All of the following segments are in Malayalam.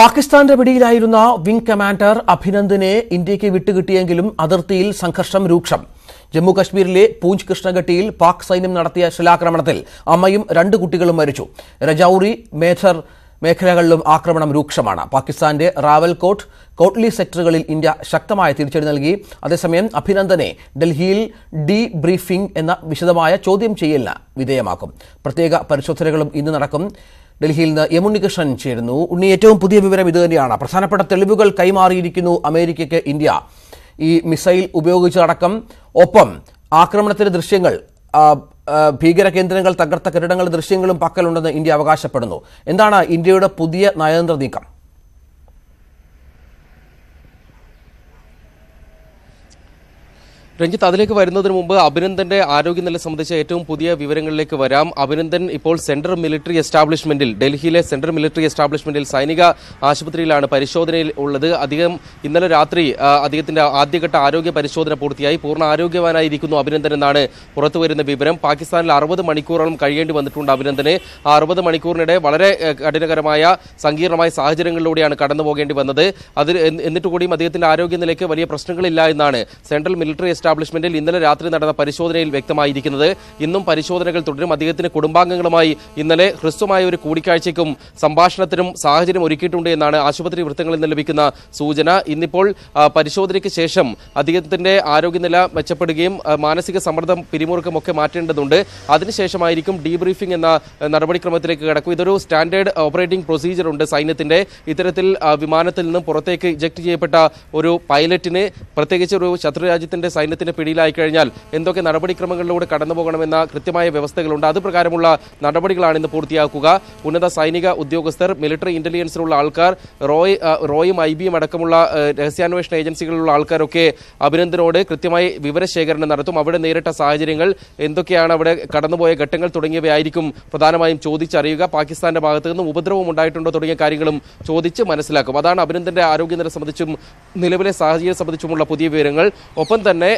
പാകിസ്ഥാന്റെ പിടിയിലായിരുന്ന വിംഗ് കമാൻഡർ അഭിനന്ദനെ ഇന്ത്യയ്ക്ക് വിട്ടുകിട്ടിയെങ്കിലും അതിർത്തിയിൽ സംഘർഷം രൂക്ഷം ജമ്മു കശ്മീരിലെ പൂഞ്ച് കൃഷ്ണഘട്ടിയിൽ പാക് സൈന്യം നടത്തിയ ശിലാക്രമണത്തിൽ അമ്മയും രണ്ട് കുട്ടികളും മരിച്ചു രജൌറി മേധർ മേഖലകളിലും ആക്രമണം രൂക്ഷമാണ് പാകിസ്ഥാന്റെ റാവൽകോട്ട് കോട്ട്ലി സെക്ടറുകളിൽ ഇന്ത്യ ശക്തമായ തിരിച്ചടി നൽകി അതേസമയം അഭിനന്ദനെ ഡൽഹിയിൽ ഡി ബ്രീഫിംഗ് എന്ന വിശദമായ ചോദ്യം ചെയ്യലിന് വിധേയമാക്കും പ്രത്യേക പരിശോധനകളും ഇന്ന് നടക്കും ഡൽഹിയിൽ നിന്ന് യമുണ്ണികൃഷ്ണൻ ചേരുന്നു ഉണ്ണി ഏറ്റവും പുതിയ വിവരം ഇത് തന്നെയാണ് പ്രധാനപ്പെട്ട തെളിവുകൾ കൈമാറിയിരിക്കുന്നു അമേരിക്കയ്ക്ക് ഇന്ത്യ ഈ മിസൈൽ ഉപയോഗിച്ചടക്കം ഒപ്പം ആക്രമണത്തിന്റെ ദൃശ്യങ്ങൾ ഭീകര കേന്ദ്രങ്ങൾ തകർത്ത കെട്ടിടങ്ങളുടെ ദൃശ്യങ്ങളും പക്കലുണ്ടെന്ന് ഇന്ത്യ അവകാശപ്പെടുന്നു എന്താണ് ഇന്ത്യയുടെ പുതിയ നയതന്ത്ര നീക്കം രഞ്ജിത്ത് അതിലേക്ക് വരുന്നതിന് മുമ്പ് അഭിനന്ദന്റെ ആരോഗ്യനില സംബന്ധിച്ച ഏറ്റവും പുതിയ വിവരങ്ങളിലേക്ക് വരാം അഭിനന്ദൻ ഇപ്പോൾ സെൻട്രൽ മിലിറ്ററി എസ്റ്റാബ്ലിഷ്മെന്റിൽ ഡൽഹിയിലെ സെൻട്രൽ മിലിറ്ററി എസ്റ്റാബ്ലിഷ്മെന്റിൽ സൈനിക ആശുപത്രിയിലാണ് പരിശോധനയിൽ ഉള്ളത് അദ്ദേഹം ഇന്നലെ രാത്രി അദ്ദേഹത്തിന്റെ ആദ്യഘട്ട ആരോഗ്യ പരിശോധന പൂർത്തിയായി പൂർണ്ണ ആരോഗ്യവാനായിരിക്കുന്നു അഭിനന്ദൻ എന്നാണ് പുറത്തുവരുന്ന വിവരം പാകിസ്ഥാനിൽ അറുപത് മണിക്കൂറോളം കഴിയേണ്ടി വന്നിട്ടുണ്ട് അഭിനന്ദനെ ആ അറുപത് മണിക്കൂറിനിടെ വളരെ കഠിനകരമായ സങ്കീർണമായ സാഹചര്യങ്ങളിലൂടെയാണ് കടന്നു പോകേണ്ടി വന്നത് അതിൽ എന്നിട്ട് കൂടിയും അദ്ദേഹത്തിന്റെ ആരോഗ്യനിലയ്ക്ക് വലിയ പ്രശ്നങ്ങളില്ല എന്നാണ് സെൻട്രൽ മിലിറ്ററി എസ്റ്റാബ്ലിഷ്മെന്റിൽ ഇന്നലെ രാത്രി നടന്ന പരിശോധനയിൽ വ്യക്തമായിരിക്കുന്നത് ഇന്നും പരിശോധനകൾ തുടരും അദ്ദേഹത്തിന്റെ കുടുംബാംഗങ്ങളുമായി ഇന്നലെ ഹ്രസ്വമായ ഒരു കൂടിക്കാഴ്ചയ്ക്കും സംഭാഷണത്തിനും സാഹചര്യം ഒരുക്കിയിട്ടുണ്ട് എന്നാണ് ആശുപത്രി വൃത്തങ്ങളിൽ നിന്ന് ലഭിക്കുന്ന സൂചന ഇന്നിപ്പോൾ പരിശോധനയ്ക്ക് ശേഷം അദ്ദേഹത്തിന്റെ ആരോഗ്യനില മെച്ചപ്പെടുകയും മാനസിക സമ്മർദ്ദം പിരിമുറുക്കമൊക്കെ മാറ്റേണ്ടതുണ്ട് അതിനുശേഷമായിരിക്കും ഡീബ്രീഫിംഗ് എന്ന നടപടിക്രമത്തിലേക്ക് കടക്കും ഇതൊരു സ്റ്റാൻഡേർഡ് ഓപ്പറേറ്റിംഗ് പ്രൊസീജിയർ ഉണ്ട് സൈന്യത്തിന്റെ ഇത്തരത്തിൽ വിമാനത്തിൽ നിന്നും പുറത്തേക്ക് ഇജക്ട് ചെയ്യപ്പെട്ട ഒരു പൈലറ്റിന് പ്രത്യേകിച്ച് ഒരു ശത്രുരാജ്യത്തിന്റെ സൈന്യം കുറ്റകൃത്യത്തിന് പിടിയിലായി കഴിഞ്ഞാൽ എന്തൊക്കെ നടപടിക്രമങ്ങളിലൂടെ കടന്നുപോകണമെന്ന കൃത്യമായ വ്യവസ്ഥകളുണ്ട് അത് പ്രകാരമുള്ള നടപടികളാണ് ഇന്ന് പൂർത്തിയാക്കുക ഉന്നത സൈനിക ഉദ്യോഗസ്ഥർ മിലിറ്ററി ഇന്റലിജൻസിലുള്ള ആൾക്കാർ റോയ് റോയും ഐ ബിയും അടക്കമുള്ള രഹസ്യാന്വേഷണ ഏജൻസികളിലുള്ള ആൾക്കാരൊക്കെ അഭിനന്ദനോട് കൃത്യമായി വിവരശേഖരണം നടത്തും അവിടെ നേരിട്ട സാഹചര്യങ്ങൾ എന്തൊക്കെയാണ് അവിടെ കടന്നുപോയ ഘട്ടങ്ങൾ തുടങ്ങിയവയായിരിക്കും പ്രധാനമായും ചോദിച്ചറിയുക പാകിസ്ഥാന്റെ ഭാഗത്ത് നിന്നും ഉപദ്രവം ഉണ്ടായിട്ടുണ്ടോ തുടങ്ങിയ കാര്യങ്ങളും ചോദിച്ച് മനസ്സിലാക്കും അതാണ് അഭിനന്ദന്റെ ആരോഗ്യനില സംബന്ധിച്ചും നിലവിലെ സാഹചര്യം സംബന്ധിച്ചുമുള്ള പുതിയ വിവരങ്ങൾ ഒപ്പം തന്നെ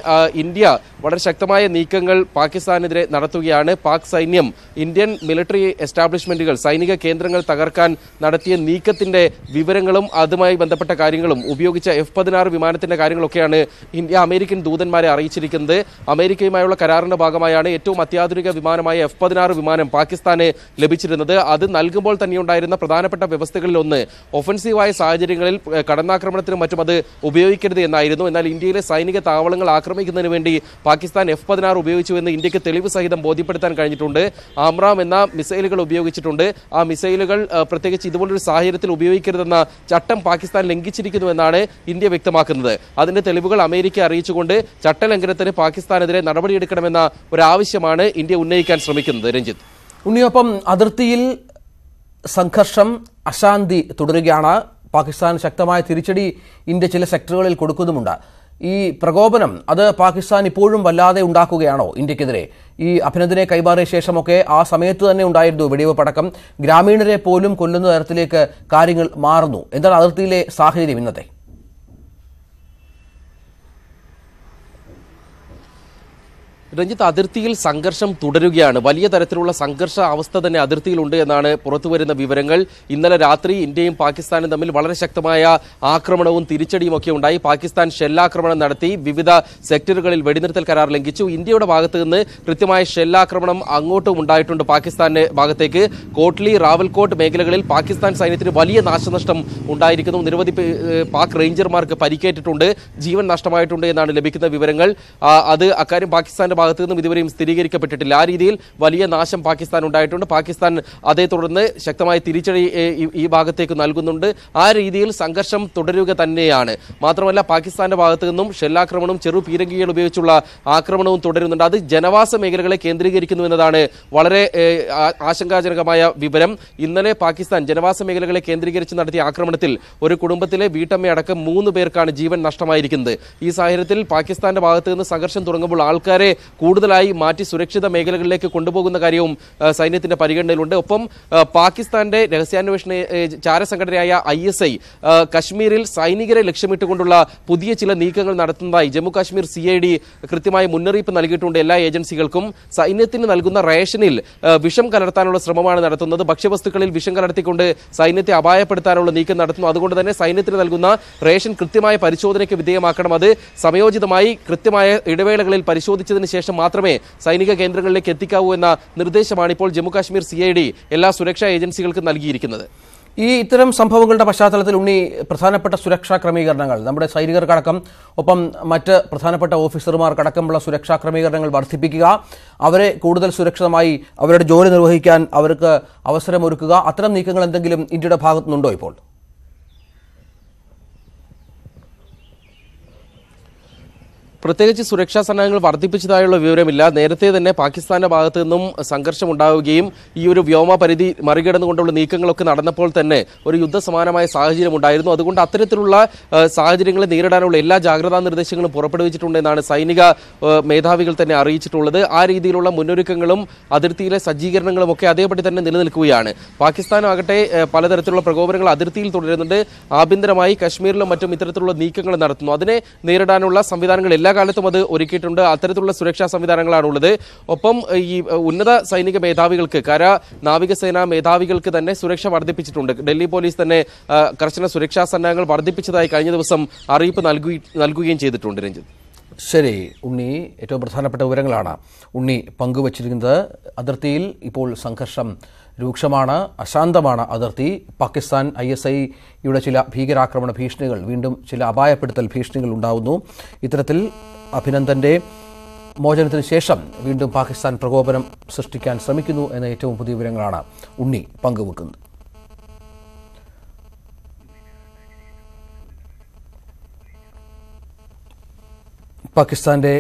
ഇന്ത്യ വളരെ ശക്തമായ നീക്കങ്ങൾ പാകിസ്ഥാനെതിരെ നടത്തുകയാണ് പാക് സൈന്യം ഇന്ത്യൻ മിലിറ്ററി എസ്റ്റാബ്ലിഷ്മെന്റുകൾ സൈനിക കേന്ദ്രങ്ങൾ തകർക്കാൻ നടത്തിയ നീക്കത്തിന്റെ വിവരങ്ങളും അതുമായി ബന്ധപ്പെട്ട കാര്യങ്ങളും ഉപയോഗിച്ച എഫ് പതിനാറ് വിമാനത്തിന്റെ കാര്യങ്ങളൊക്കെയാണ് ഇന്ത്യ അമേരിക്കൻ ദൂതന്മാരെ അറിയിച്ചിരിക്കുന്നത് അമേരിക്കയുമായുള്ള കരാറിന്റെ ഭാഗമായാണ് ഏറ്റവും അത്യാധുനിക വിമാനമായ എഫ് പതിനാറ് വിമാനം പാകിസ്ഥാന് ലഭിച്ചിരുന്നത് അത് നൽകുമ്പോൾ തന്നെയുണ്ടായിരുന്ന പ്രധാനപ്പെട്ട വ്യവസ്ഥകളിൽ ഒന്ന് ഒഫൻസീവായ സാഹചര്യങ്ങളിൽ കടന്നാക്രമണത്തിനും മറ്റും അത് ഉപയോഗിക്കരുത് എന്നായിരുന്നു എന്നാൽ ഇന്ത്യയിലെ സൈനിക താവളങ്ങൾ ആക്രമിച്ചു ആക്രമിക്കുന്നതിന് വേണ്ടി പാകിസ്ഥാൻ എഫ് പതിനാറ് ഉപയോഗിച്ചുവെന്ന് ഇന്ത്യക്ക് തെളിവ് സഹിതം ബോധ്യപ്പെടുത്താൻ കഴിഞ്ഞിട്ടുണ്ട് ആമ്രാം എന്ന മിസൈലുകൾ ഉപയോഗിച്ചിട്ടുണ്ട് ആ മിസൈലുകൾ പ്രത്യേകിച്ച് ഇതുപോലൊരു സാഹചര്യത്തിൽ ഉപയോഗിക്കരുതെന്ന ചട്ടം പാകിസ്ഥാൻ ലംഘിച്ചിരിക്കുന്നുവെന്നാണ് ഇന്ത്യ വ്യക്തമാക്കുന്നത് അതിന്റെ തെളിവുകൾ അമേരിക്ക അറിയിച്ചുകൊണ്ട് ചട്ടലംഘനത്തിന് പാകിസ്ഥാനെതിരെ നടപടിയെടുക്കണമെന്ന ഒരാവശ്യമാണ് ഇന്ത്യ ഉന്നയിക്കാൻ ശ്രമിക്കുന്നത് രഞ്ജിത്ത് ഉണ്ണിയൊപ്പം അതിർത്തിയിൽ സംഘർഷം അശാന്തി തുടരുകയാണ് പാകിസ്ഥാൻ ശക്തമായ തിരിച്ചടി ഇന്ത്യ ചില സെക്ടറുകളിൽ കൊടുക്കുന്നുമുണ്ട് ഈ പ്രകോപനം അത് പാകിസ്ഥാൻ ഇപ്പോഴും വല്ലാതെ ഉണ്ടാക്കുകയാണോ ഇന്ത്യക്കെതിരെ ഈ അഭിനന്ദനെ കൈമാറിയ ശേഷമൊക്കെ ആ സമയത്ത് തന്നെ ഉണ്ടായിരുന്നു വെടിവെപ്പ് അടക്കം ഗ്രാമീണരെ പോലും കൊല്ലുന്ന തരത്തിലേക്ക് കാര്യങ്ങൾ മാറുന്നു എന്താണ് അതിർത്തിയിലെ സാഹചര്യം ഇന്നത്തെ രഞ്ജിത്ത് അതിർത്തിയിൽ സംഘർഷം തുടരുകയാണ് വലിയ തരത്തിലുള്ള സംഘർഷ അവസ്ഥ തന്നെ അതിർത്തിയിലുണ്ട് എന്നാണ് പുറത്തുവരുന്ന വിവരങ്ങൾ ഇന്നലെ രാത്രി ഇന്ത്യയും പാകിസ്ഥാനും തമ്മിൽ വളരെ ശക്തമായ ആക്രമണവും തിരിച്ചടിയും ഒക്കെ ഉണ്ടായി പാകിസ്ഥാൻ ഷെല്ലാക്രമണം നടത്തി വിവിധ സെക്ടറുകളിൽ വെടിനിർത്തൽ കരാർ ലംഘിച്ചു ഇന്ത്യയുടെ ഭാഗത്ത് നിന്ന് കൃത്യമായ ഷെല്ലാക്രമണം അങ്ങോട്ടും ഉണ്ടായിട്ടുണ്ട് പാകിസ്ഥാന്റെ ഭാഗത്തേക്ക് കോട്ട്ലി റാവൽകോട്ട് മേഖലകളിൽ പാകിസ്ഥാൻ സൈന്യത്തിന് വലിയ നാശനഷ്ടം ഉണ്ടായിരിക്കുന്നു നിരവധി പാക് റേഞ്ചർമാർക്ക് പരിക്കേറ്റിട്ടുണ്ട് ജീവൻ നഷ്ടമായിട്ടുണ്ട് എന്നാണ് ലഭിക്കുന്ന വിവരങ്ങൾ അത് അക്കാര്യം പാകിസ്ഥാന്റെ ഭാഗത്തു നിന്നും ഇതുവരെയും സ്ഥിരീകരിക്കപ്പെട്ടിട്ടില്ല ആ രീതിയിൽ വലിയ നാശം പാകിസ്ഥാൻ ഉണ്ടായിട്ടുണ്ട് പാകിസ്ഥാൻ അതേ തുടർന്ന് ശക്തമായ തിരിച്ചടി ഈ ഭാഗത്തേക്ക് നൽകുന്നുണ്ട് ആ രീതിയിൽ സംഘർഷം തുടരുക തന്നെയാണ് മാത്രമല്ല പാകിസ്ഥാന്റെ ഭാഗത്തു നിന്നും ഷെല്ലാക്രമണവും ചെറു പീരങ്കികൾ ഉപയോഗിച്ചുള്ള ആക്രമണവും തുടരുന്നുണ്ട് അത് ജനവാസ മേഖലകളെ കേന്ദ്രീകരിക്കുന്നു എന്നതാണ് വളരെ ആശങ്കാജനകമായ വിവരം ഇന്നലെ പാകിസ്ഥാൻ ജനവാസ മേഖലകളെ കേന്ദ്രീകരിച്ച് നടത്തിയ ആക്രമണത്തിൽ ഒരു കുടുംബത്തിലെ വീട്ടമ്മയടക്കം മൂന്ന് പേർക്കാണ് ജീവൻ നഷ്ടമായിരിക്കുന്നത് ഈ സാഹചര്യത്തിൽ പാകിസ്ഥാന്റെ ഭാഗത്തു നിന്ന് സംഘർഷം തുടങ്ങുമ്പോൾ ആൾക്കാരെ കൂടുതലായി മാറ്റി സുരക്ഷിത മേഖലകളിലേക്ക് കൊണ്ടുപോകുന്ന കാര്യവും സൈന്യത്തിന്റെ പരിഗണനയിലുണ്ട് ഒപ്പം പാകിസ്ഥാന്റെ രഹസ്യാന്വേഷണ ചാരസംഘടനയായ ഐ എസ് ഐ കശ്മീരിൽ സൈനികരെ ലക്ഷ്യമിട്ടുകൊണ്ടുള്ള പുതിയ ചില നീക്കങ്ങൾ നടത്തുന്നതായി Jammu Kashmir C I D കൃത്യമായ മുന്നറിയിപ്പ് നൽകിയിട്ടുണ്ട് എല്ലാ ഏജൻസികൾക്കും സൈന്യത്തിന് നൽകുന്ന റേഷനിൽ വിഷം കലർത്താനുള്ള ശ്രമമാണ് നടത്തുന്നത് ഭക്ഷ്യവസ്തുക്കളിൽ വിഷം കലർത്തിക്കൊണ്ട് സൈന്യത്തെ അപായപ്പെടുത്താനുള്ള നീക്കം നടത്തുന്നു അതുകൊണ്ട് തന്നെ സൈന്യത്തിന് നൽകുന്ന റേഷൻ കൃത്യമായ പരിശോധനയ്ക്ക് വിധേയമാക്കണം അത് സമയോചിതമായി കൃത്യമായ ഇടവേളകളിൽ പരിശോധിച്ചതിന് ശേഷം ശേഷം മാത്രമേ സൈനിക കേന്ദ്രങ്ങളിലേക്ക് എത്തിക്കാവൂ എന്ന നിർദ്ദേശമാണ് ഇപ്പോൾ ജമ്മുകാശ്മീർ സി ഐ ഡി എല്ലാ സുരക്ഷാ ഏജൻസികൾക്കും നൽകിയിരിക്കുന്നത് ഈ ഇത്തരം സംഭവങ്ങളുടെ പശ്ചാത്തലത്തിൽ ഉണ്ണി പ്രധാനപ്പെട്ട സുരക്ഷാ ക്രമീകരണങ്ങൾ നമ്മുടെ സൈനികർക്കടക്കം ഒപ്പം മറ്റ് പ്രധാനപ്പെട്ട ഓഫീസർമാർക്കടക്കമുള്ള സുരക്ഷാ ക്രമീകരണങ്ങൾ വർദ്ധിപ്പിക്കുക അവരെ കൂടുതൽ സുരക്ഷിതമായി അവരുടെ ജോലി നിർവഹിക്കാൻ അവർക്ക് അവസരമൊരുക്കുക അത്തരം നീക്കങ്ങൾ എന്തെങ്കിലും ഇന്ത്യയുടെ ഭാഗത്തുനിന്നുണ്ടോ ഇപ്പോൾ പ്രത്യേകിച്ച് സുരക്ഷാ സന്നാഹങ്ങൾ വർദ്ധിപ്പിച്ചതായുള്ള വിവരമില്ല നേരത്തെ തന്നെ പാകിസ്ഥാന്റെ ഭാഗത്തു നിന്നും സംഘർഷമുണ്ടാവുകയും ഈ ഒരു വ്യോമ പരിധി മറികടന്നുകൊണ്ടുള്ള നീക്കങ്ങളൊക്കെ നടന്നപ്പോൾ തന്നെ ഒരു യുദ്ധസമാനമായ സാഹചര്യം ഉണ്ടായിരുന്നു അതുകൊണ്ട് അത്തരത്തിലുള്ള സാഹചര്യങ്ങളെ നേരിടാനുള്ള എല്ലാ ജാഗ്രതാ നിർദ്ദേശങ്ങളും പുറപ്പെടുവിച്ചിട്ടുണ്ടെന്നാണ് സൈനിക മേധാവികൾ തന്നെ അറിയിച്ചിട്ടുള്ളത് ആ രീതിയിലുള്ള മുന്നൊരുക്കങ്ങളും അതിർത്തിയിലെ സജ്ജീകരണങ്ങളും ഒക്കെ അതേപടി തന്നെ നിലനിൽക്കുകയാണ് പാകിസ്ഥാനാകട്ടെ പലതരത്തിലുള്ള പ്രകോപനങ്ങൾ അതിർത്തിയിൽ തുടരുന്നുണ്ട് ആഭ്യന്തരമായി കശ്മീരിലും മറ്റും ഇത്തരത്തിലുള്ള നീക്കങ്ങൾ നടത്തുന്നു അതിനെ നേരിടാനുള്ള സംവിധാനങ്ങൾ എല്ലാ കാലത്തും അത് ഒരുക്കിയിട്ടുണ്ട് അത്തരത്തിലുള്ള സുരക്ഷാ സംവിധാനങ്ങളാണ് ഉള്ളത് ഒപ്പം ഈ ഉന്നത സൈനിക മേധാവികൾക്ക് കര നാവികസേനാ മേധാവികൾക്ക് തന്നെ സുരക്ഷ വർദ്ധിപ്പിച്ചിട്ടുണ്ട് ഡൽഹി പോലീസ് തന്നെ കർശന സുരക്ഷാ സന്നാഹങ്ങൾ വർദ്ധിപ്പിച്ചതായി കഴിഞ്ഞ ദിവസം അറിയിപ്പ് നൽകുകയും ചെയ്തിട്ടുണ്ട് രഞ്ജിത്ത് ശരി ഉണ്ണി ഏറ്റവും പ്രധാനപ്പെട്ട വിവരങ്ങളാണ് ഉണ്ണി പങ്കുവച്ചിരിക്കുന്നത് അതിർത്തിയിൽ ഇപ്പോൾ സംഘർഷം രൂക്ഷമാണ് അശാന്തമാണ് അതിർത്തി പാകിസ്ഥാൻ ഐ എസ് ഐയുടെ ചില ഭീകരാക്രമണ ഭീഷണികൾ വീണ്ടും ചില അപായപ്പെടുത്തൽ ഭീഷണികൾ ഉണ്ടാവുന്നു ഇത്തരത്തിൽ അഭിനന്ദന്റെ മോചനത്തിന് ശേഷം വീണ്ടും പാകിസ്ഥാൻ പ്രകോപനം സൃഷ്ടിക്കാൻ ശ്രമിക്കുന്നു എന്ന ഏറ്റവും പുതിയ വിവരങ്ങളാണ് ഉണ്ണി പങ്കുവെക്കുന്നത് പാകിസ്ഥാന്റെ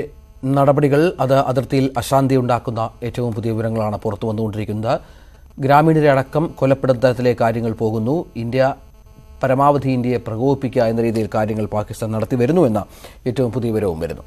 നടപടികൾ അത് അതിർത്തിയിൽ അശാന്തി ഉണ്ടാക്കുന്ന ഏറ്റവും പുതിയ വിവരങ്ങളാണ് പുറത്തു വന്നുകൊണ്ടിരിക്കുന്നത് ഗ്രാമീണരെ അടക്കം കൊലപ്പെടുത്തത്തിലെ കാര്യങ്ങൾ പോകുന്നു ഇന്ത്യ പരമാവധി ഇന്ത്യയെ പ്രകോപിപ്പിക്കുക എന്ന രീതിയിൽ കാര്യങ്ങൾ പാകിസ്ഥാൻ നടത്തി എന്ന ഏറ്റവും പുതിയ വിവരവും വരുന്നു